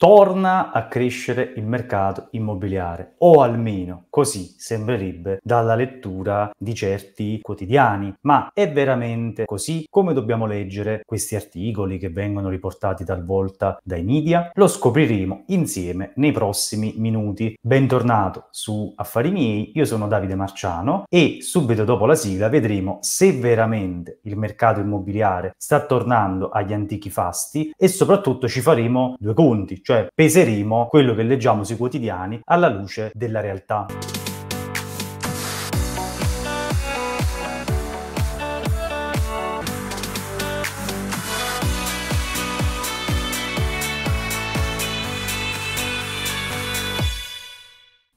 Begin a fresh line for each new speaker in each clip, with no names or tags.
torna a crescere il mercato immobiliare, o almeno così sembrerebbe dalla lettura di certi quotidiani. Ma è veramente così come dobbiamo leggere questi articoli che vengono riportati talvolta dai media? Lo scopriremo insieme nei prossimi minuti. Bentornato su Affari miei, io sono Davide Marciano e subito dopo la sigla vedremo se veramente il mercato immobiliare sta tornando agli antichi fasti e soprattutto ci faremo due conti, cioè peseremo quello che leggiamo sui quotidiani alla luce della realtà.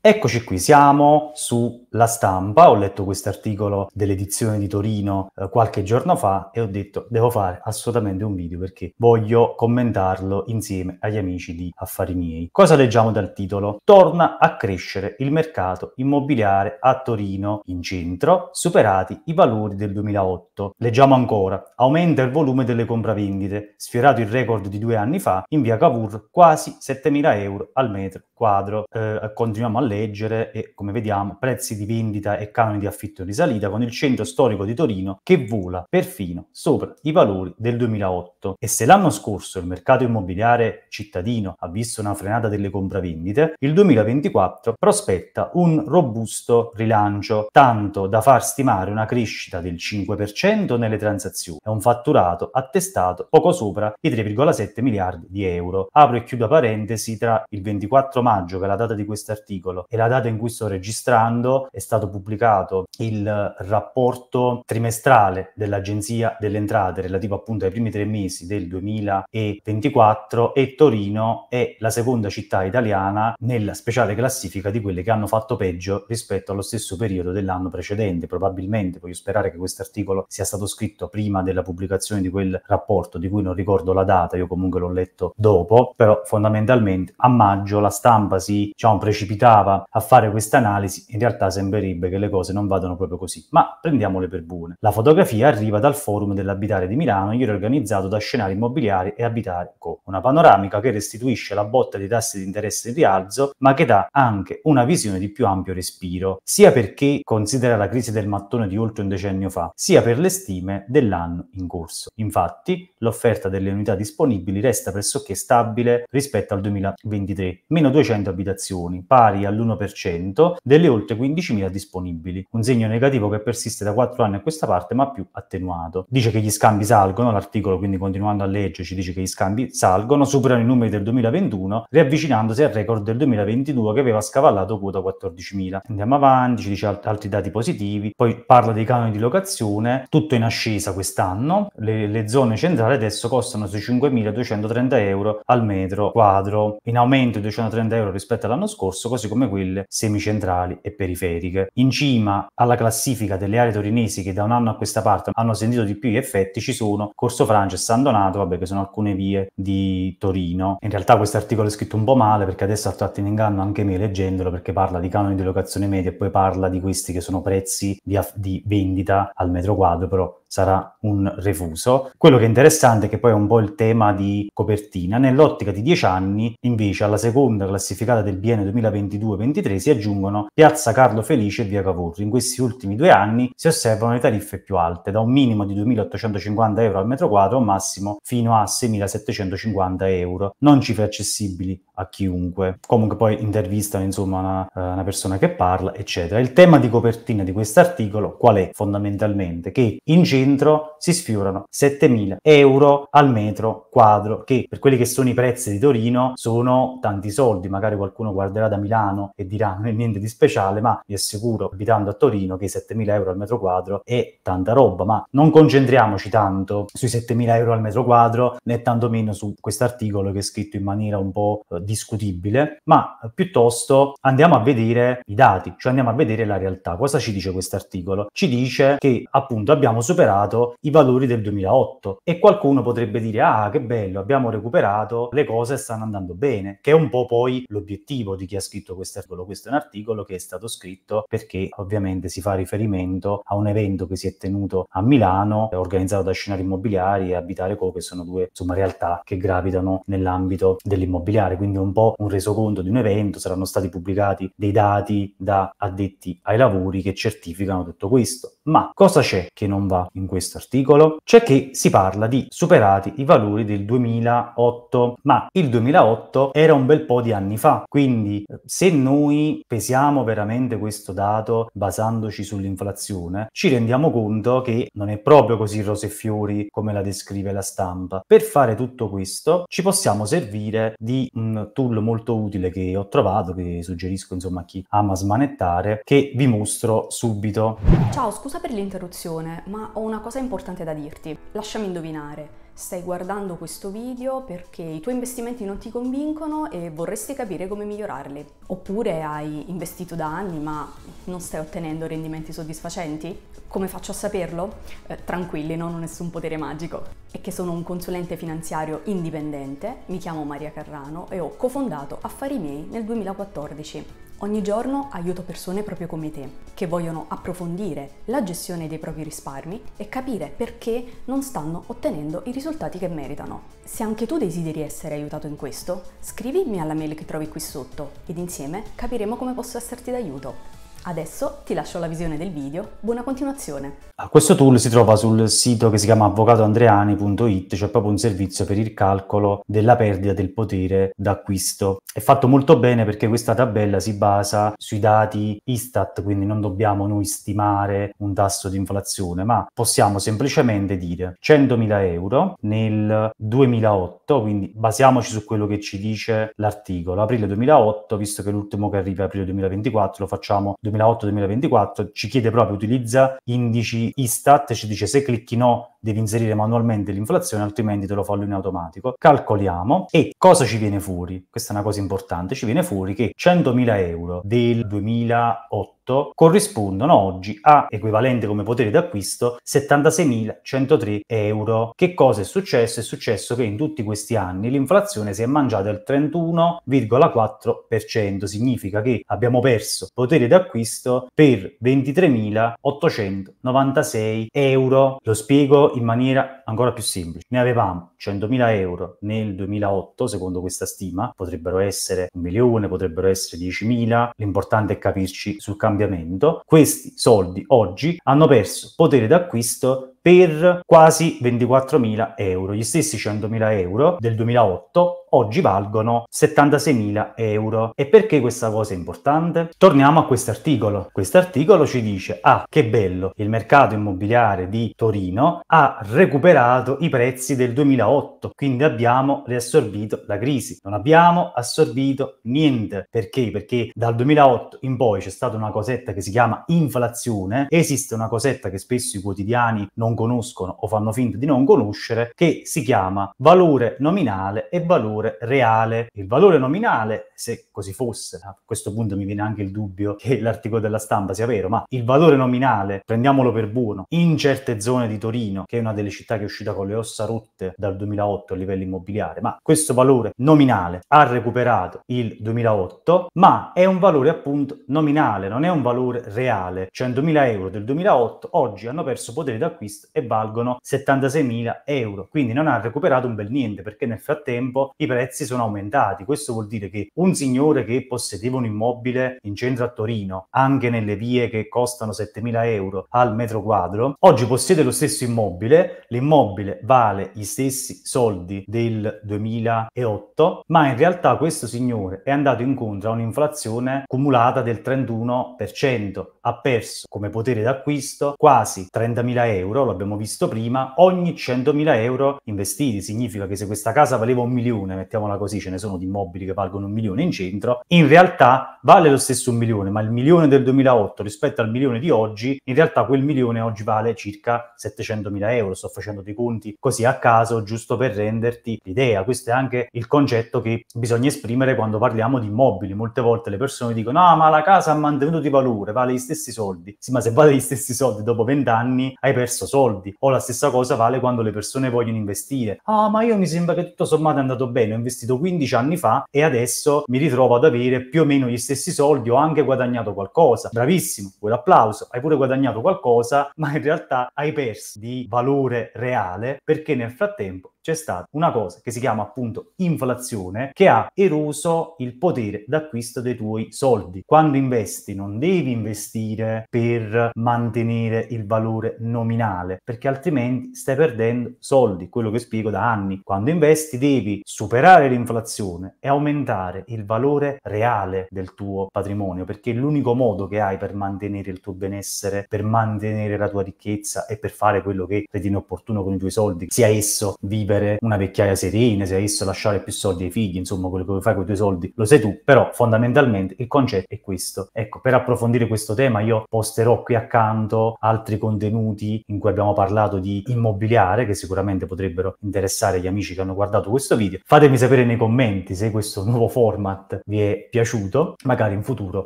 Eccoci qui, siamo sulla stampa, ho letto questo articolo dell'edizione di Torino eh, qualche giorno fa e ho detto devo fare assolutamente un video perché voglio commentarlo insieme agli amici di Affari miei. Cosa leggiamo dal titolo? Torna a crescere il mercato immobiliare a Torino in centro, superati i valori del 2008. Leggiamo ancora, aumenta il volume delle compravendite, sfiorato il record di due anni fa, in via Cavour quasi 7.000 euro al metro quadro. Eh, continuiamo a leggere leggere e, come vediamo, prezzi di vendita e canoni di affitto in risalita con il centro storico di Torino che vola perfino sopra i valori del 2008. E se l'anno scorso il mercato immobiliare cittadino ha visto una frenata delle compravendite, il 2024 prospetta un robusto rilancio, tanto da far stimare una crescita del 5% nelle transazioni e un fatturato attestato poco sopra i 3,7 miliardi di euro. Apro e chiudo parentesi tra il 24 maggio, che è la data di questo articolo, e la data in cui sto registrando è stato pubblicato il rapporto trimestrale dell'Agenzia delle Entrate relativo appunto ai primi tre mesi del 2024 e Torino è la seconda città italiana nella speciale classifica di quelle che hanno fatto peggio rispetto allo stesso periodo dell'anno precedente. Probabilmente, voglio sperare che questo articolo sia stato scritto prima della pubblicazione di quel rapporto, di cui non ricordo la data, io comunque l'ho letto dopo, però fondamentalmente a maggio la stampa si diciamo, precipitava a fare questa analisi, in realtà sembrerebbe che le cose non vadano proprio così. Ma prendiamole per buone. La fotografia arriva dal forum dell'abitare di Milano, ieri organizzato da Scenari Immobiliari e Abitare Co. Una panoramica che restituisce la botta dei tassi di interesse in rialzo, ma che dà anche una visione di più ampio respiro, sia perché considera la crisi del mattone di oltre un decennio fa, sia per le stime dell'anno in corso. Infatti, l'offerta delle unità disponibili resta pressoché stabile rispetto al 2023, meno 200 abitazioni, pari all'1,5% dell'1% delle oltre 15.000 disponibili, un segno negativo che persiste da 4 anni a questa parte ma più attenuato. Dice che gli scambi salgono, l'articolo quindi continuando a leggere ci dice che gli scambi salgono, superano i numeri del 2021, riavvicinandosi al record del 2022 che aveva scavallato quota 14.000. Andiamo avanti, ci dice alt- altri dati positivi, poi parla dei canoni di locazione, tutto in ascesa quest'anno, le, le zone centrali adesso costano sui 5.230 euro al metro quadro, in aumento di 230 euro rispetto all'anno scorso, così come come quelle semicentrali e periferiche. In cima alla classifica delle aree torinesi che da un anno a questa parte hanno sentito di più gli effetti ci sono Corso Francia e San Donato, vabbè che sono alcune vie di Torino. In realtà questo articolo è scritto un po' male perché adesso ha tratto in inganno anche me leggendolo perché parla di canoni di locazione media e poi parla di questi che sono prezzi di, di vendita al metro quadro, però sarà un refuso. Quello che è interessante è che poi è un po' il tema di copertina. Nell'ottica di 10 anni, invece, alla seconda classificata del biennio 2022-23 si aggiungono Piazza Carlo Felice e Via Cavour. In questi ultimi due anni si osservano le tariffe più alte, da un minimo di 2.850 euro al metro quadro a un massimo fino a 6.750 euro, non cifre accessibili a chiunque. Comunque poi intervistano insomma una, eh, una, persona che parla, eccetera. Il tema di copertina di quest'articolo qual è fondamentalmente? Che in centro si sfiorano 7.000 euro al metro quadro, che per quelli che sono i prezzi di Torino sono tanti soldi, magari qualcuno guarderà da Milano e dirà non è niente di speciale, ma vi assicuro, abitando a Torino, che 7.000 euro al metro quadro è tanta roba, ma non concentriamoci tanto sui 7.000 euro al metro quadro, né tantomeno su quest'articolo che è scritto in maniera un po' eh, discutibile, ma piuttosto andiamo a vedere i dati, cioè andiamo a vedere la realtà. Cosa ci dice questo articolo? Ci dice che appunto abbiamo superato i valori del 2008 e qualcuno potrebbe dire ah che bello, abbiamo recuperato, le cose stanno andando bene, che è un po' poi l'obiettivo di chi ha scritto questo articolo. Questo è un articolo che è stato scritto perché ovviamente si fa riferimento a un evento che si è tenuto a Milano, organizzato da Scenari Immobiliari e Abitare Co, che sono due insomma realtà che gravitano nell'ambito dell'immobiliare, quindi quindi un po' un resoconto di un evento, saranno stati pubblicati dei dati da addetti ai lavori che certificano tutto questo. Ma cosa c'è che non va in questo articolo? C'è che si parla di superati i valori del 2008, ma il 2008 era un bel po' di anni fa, quindi eh, se noi pesiamo veramente questo dato basandoci sull'inflazione, ci rendiamo conto che non è proprio così rose e fiori come la descrive la stampa. Per fare tutto questo ci possiamo servire di un tool molto utile che ho trovato, che suggerisco insomma a chi ama smanettare, che vi mostro subito. Ciao, scusa. Scusa per l'interruzione, ma ho una cosa importante da dirti. Lasciami indovinare, stai guardando questo video perché i tuoi investimenti non ti convincono e vorresti capire come migliorarli. Oppure hai investito da anni ma non stai ottenendo rendimenti soddisfacenti? Come faccio a saperlo? Eh, tranquilli, non ho nessun potere magico. È che sono un consulente finanziario indipendente, mi chiamo Maria Carrano e ho cofondato Affari miei nel 2014. Ogni giorno aiuto persone proprio come te, che vogliono approfondire la gestione dei propri risparmi e capire perché non stanno ottenendo i risultati che meritano. Se anche tu desideri essere aiutato in questo, scrivimi alla mail che trovi qui sotto ed insieme capiremo come posso esserti d'aiuto. Adesso ti lascio la visione del video, buona continuazione. Ah, questo tool si trova sul sito che si chiama avvocatoandreani.it, cioè proprio un servizio per il calcolo della perdita del potere d'acquisto. È fatto molto bene perché questa tabella si basa sui dati Istat, quindi non dobbiamo noi stimare un tasso di inflazione, ma possiamo semplicemente dire 100.000 euro nel 2008, quindi basiamoci su quello che ci dice l'articolo. Aprile 2008, visto che l'ultimo che arriva è aprile 2024, lo facciamo 2024 2008-2024, ci chiede proprio utilizza indici Istat, ci dice se clicchi no devi inserire manualmente l'inflazione, altrimenti te lo fallo in automatico. Calcoliamo e cosa ci viene fuori? Questa è una cosa importante, ci viene fuori che 100.000 euro del 2008 prodotto corrispondono oggi a equivalente come potere d'acquisto 76.103 euro. Che cosa è successo? È successo che in tutti questi anni l'inflazione si è mangiata il 31,4%, significa che abbiamo perso potere d'acquisto per 23.896 euro. Lo spiego in maniera ancora più semplice. Ne avevamo 100.000 euro nel 2008, secondo questa stima, potrebbero essere un milione, potrebbero essere 10.000, l'importante è capirci sul campo cambiamento, questi soldi oggi hanno perso potere d'acquisto per quasi 24.000 euro. Gli stessi 100.000 euro del 2008 oggi valgono 76.000 euro. E perché questa cosa è importante? Torniamo a quest'articolo. Quest'articolo ci dice, ah, che bello, il mercato immobiliare di Torino ha recuperato i prezzi del 2008, quindi abbiamo riassorbito la crisi. Non abbiamo assorbito niente. Perché? Perché dal 2008 in poi c'è stata una cosetta che si chiama inflazione, esiste una cosetta che spesso i quotidiani non non conoscono o fanno finta di non conoscere, che si chiama valore nominale e valore reale. Il valore nominale, se così fosse, a questo punto mi viene anche il dubbio che l'articolo della stampa sia vero, ma il valore nominale, prendiamolo per buono, in certe zone di Torino, che è una delle città che è uscita con le ossa rotte dal 2008 a livello immobiliare, ma questo valore nominale ha recuperato il 2008, ma è un valore appunto nominale, non è un valore reale. 100.000 euro del 2008 oggi hanno perso potere d'acquisto e valgono 76.000 euro. Quindi non ha recuperato un bel niente perché nel frattempo i prezzi sono aumentati. Questo vuol dire che un signore che possedeva un immobile in centro a Torino, anche nelle vie che costano 7.000 euro al metro quadro, oggi possiede lo stesso immobile, l'immobile vale gli stessi soldi del 2008, ma in realtà questo signore è andato incontro a un'inflazione cumulata del 31%, ha perso come potere d'acquisto quasi 30.000 euro, l'abbiamo visto prima, ogni 100.000 euro investiti significa che se questa casa valeva un milione, mettiamola così, ce ne sono di immobili che valgono un milione in centro, in realtà vale lo stesso un milione, ma il milione del 2008 rispetto al milione di oggi, in realtà quel milione oggi vale circa 700.000 euro, sto facendo dei conti così a caso, giusto per renderti l'idea, questo è anche il concetto che bisogna esprimere quando parliamo di immobili, molte volte le persone dicono ah ma la casa ha mantenuto di valore, vale gli stessi soldi, sì ma se vale gli stessi soldi dopo vent'anni hai perso soldi, soldi o la stessa cosa vale quando le persone vogliono investire. Ah, ma io mi sembra che tutto sommato è andato bene, ho investito 15 anni fa e adesso mi ritrovo ad avere più o meno gli stessi soldi, ho anche guadagnato qualcosa. Bravissimo, quell'applauso. hai pure guadagnato qualcosa, ma in realtà hai perso di valore reale perché nel frattempo c'è stata una cosa che si chiama appunto inflazione che ha eroso il potere d'acquisto dei tuoi soldi. Quando investi non devi investire per mantenere il valore nominale perché altrimenti stai perdendo soldi, quello che spiego da anni. Quando investi devi superare l'inflazione e aumentare il valore reale del tuo patrimonio perché è l'unico modo che hai per mantenere il tuo benessere, per mantenere la tua ricchezza e per fare quello che ritieni opportuno con i tuoi soldi, sia esso vivere vivere una vecchiaia serena, se hai visto lasciare più soldi ai figli, insomma, quello che fai con i tuoi soldi lo sei tu, però fondamentalmente il concetto è questo. Ecco, per approfondire questo tema io posterò qui accanto altri contenuti in cui abbiamo parlato di immobiliare, che sicuramente potrebbero interessare gli amici che hanno guardato questo video. Fatemi sapere nei commenti se questo nuovo format vi è piaciuto, magari in futuro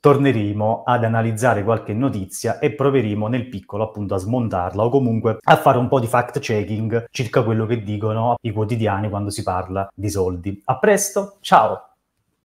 torneremo ad analizzare qualche notizia e proveremo nel piccolo appunto a smontarla o comunque a fare un po' di fact checking circa quello che dicono i quotidiani quando si parla di soldi. A presto, ciao!